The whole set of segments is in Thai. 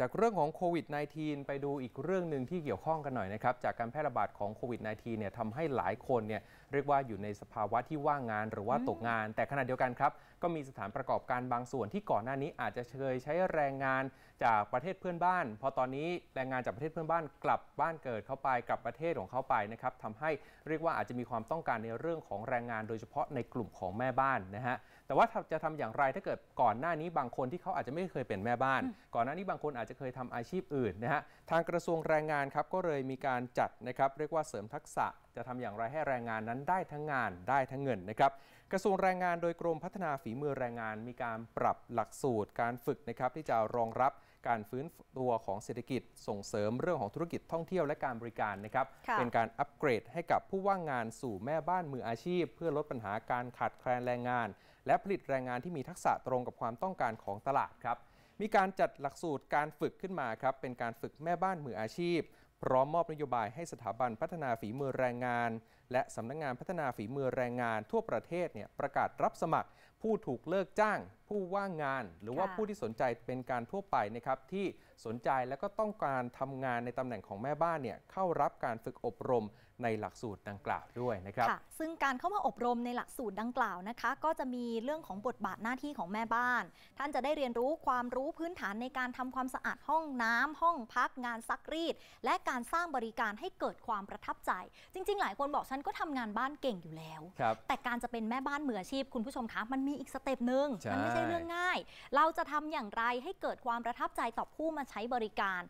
จากเรื่องของโควิด -19 ไปดูอีกเรื่องหนึ่งที่เกี่ยวข้องกันหน่อยนะครับจากการแพร่ระบาดของโควิด -19 เนี่ยทำให้หลายคนเนี่ยเรียกว่าอยู่ในสภาวะที่ว่างงานหรือว่าตกงาน แต่ขณะเดียวกันครับก็มีสถานประกอบการบางส่วนที่ก่อนหน้านี้อาจจะเคยใช้แรงงานจากประเทศเพื่อนบ้าน พอตอนนี้แรงงานจากประเทศเพื่อนบ้านกลับบ้านเกิดเข้าไปกลับประเทศของเขาไปนะครับทำให้เรียกว่าอาจจะมีความต้องการในเรื่องของแรงงานโดยเฉพาะในกลุ่มของแม่บ้านนะฮะ แต่ว่าจะทำอย่างไรถ้าเกิดก่อนหน้านี้บางคนที่เขาอาจจะไม่เคยเป็นแม่บ้าน ก่อนหน้านี้บางางคนอาจจะเคยทำอาชีพอื่นนะฮะ ทางกระทรวงแรงงานครับก็เลยมีการจัดนะครับ เรียกว่าเสริมทักษะจะทำอย่างไรให้แรงงานนั้นได้ทั้งงานได้ทั้งเงินนะครับ กระทรวงแรงงานโดยกรมพัฒนาฝีมือแรงงาน มีการปรับหลักสูตร การฝึกนะครับที่จะรองรับการฟื้นตัวของเศรษฐกิจ ส่งเสริมเรื่องของธุรกิจท่องเที่ยวและการบริการนะครับ เป็นการอัปเกรดให้กับผู้ว่างงานสู่แม่บ้านมืออาชีพ เพื่อลดปัญหาการขาดแคลนแรงงาน และผลิตแรงงานที่มีทักษะตรงกับความต้องการของตลาดครับมีการจัดหลักสูตรการฝึกขึ้นมาครับเป็นการฝึกแม่บ้านมืออาชีพ พร้อมมอบนโยบายให้สถาบันพัฒนาฝีมือแรงงาน และสำนักงงานพัฒนาฝีมือแรงงานทั่วประเทศเนี่ยประกาศรับสมัครผู้ถูกเลิกจ้างผู้ว่างงานหรือว่าผู้ที่สนใจเป็นการทั่วไปนะครับที่สนใจและก็ต้องการทำงานในตำแหน่งของแม่บ้านเนี่ยเข้ารับการฝึกอบรมในหลักสูตรดังกล่าวด้วยนะครับซึ่งการเข้ามาอบรมในหลักสูตรดังกล่าวนะคะก็จะมีเรื่องของบทบาทหน้าที่ของแม่บ้าน ท่านจะได้เรียนรู้ความรู้พื้นฐานในการทำความสะอาดห้องน้ำห้องพักงานซักรีดและการสร้างบริการให้เกิดความประทับใจ จริง ๆ หลายคนบอกฉันก็ทำงานบ้านเก่งอยู่แล้วแต่การจะเป็นแม่บ้านมืออาชีพ คุณผู้ชมคะมันมีอีกสเต็ปหนึ่งมันไม่ใช่ช่เรื่องง่าย เราจะทำอย่างไรให้เกิดความประทับใจต่อผู้มาใช้บริการ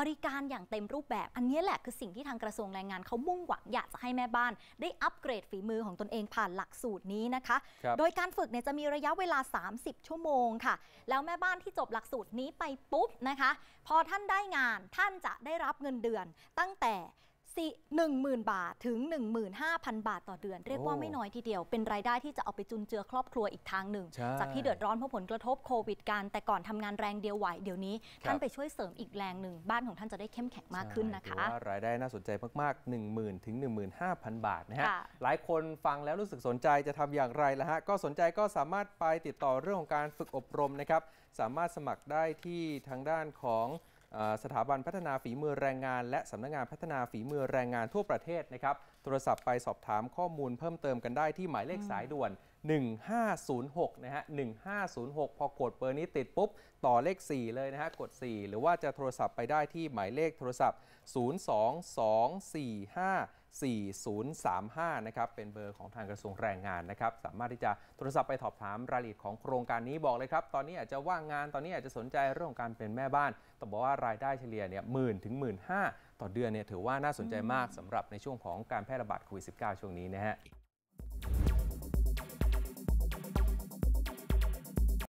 บริการอย่างเต็มรูปแบบ อันนี้แหละคือสิ่งที่ทางกระทรวงแรงงานเขามุ่งหวัง อยากจะให้แม่บ้านได้อัปเกรดฝีมือของตนเองผ่านหลักสูตรนี้นะคะ โดยการฝึกเนี่ยจะมีระยะเวลา 30 ชั่วโมงค่ะ แล้วแม่บ้านที่จบหลักสูตรนี้ไปปุ๊บนะคะ พอท่านได้งานท่านจะได้รับเงินเดือนตั้งแต่10,000 บาทถึง 15,000 บาทต่อเดือนเรียกว่าไม่น้อยทีเดียวเป็นรายได้ที่จะเอาไปจุนเจือครอบครัวอีกทางหนึ่ง จากที่เดือดร้อนเพราะผลกระทบโควิดการแต่ก่อนทำงานแรงเดียวไหวเดี๋ยวนี้ ท่านไปช่วยเสริมอีกแรงหนึ่งบ้านของท่านจะได้เข้มแข็งมากขึ้นนะคะรายได้น่าสนใจมากๆ 10,000ถึง 15,000 บาทนะฮะหลายคนฟังแล้วรู้สึกสนใจจะทำอย่างไรล่ะฮะก็สนใจก็สามารถไปติดต่อเรื่องของการฝึกอบรมนะครับสามารถสมัครได้ที่ทางด้านของสถาบันพัฒนาฝีมือแรงงานและสำนักงงานพัฒนาฝีมือแรงงานทั่วประเทศนะครับโทรศัพท์ไปสอบถามข้อมูลเพิ่มเติมกันได้ที่หมายเลขสายด่วน 1506นะฮะ1506 พอกดเบอร์นี้ติดปุ๊บ ต่อเลข 4 เลยนะฮะกด 4 หรือว่าจะโทรศัพท์ไปได้ที่หมายเลขโทรศัพท์ 02245 4035 นะครับ เป็นเบอร์ของทางกระทรวงแรงงานนะครับ สามารถที่จะโทรศัพท์ไปสอบถามรายละเอียดของโครงการนี้บอกเลยครับ ตอนนี้อาจจะว่างงาน ตอนนี้อาจจะสนใจเรื่องของการเป็นแม่บ้านต้องบอกว่ารายได้เฉลี่ยเนี่ยหมื่นถึงหมื่นห้าต่อเดือนเนี่ยถือว่าน่าสนใจมากสำหรับในช่วงของการแพร่ระบาดโควิด -19 ช่วงนี้นะฮะ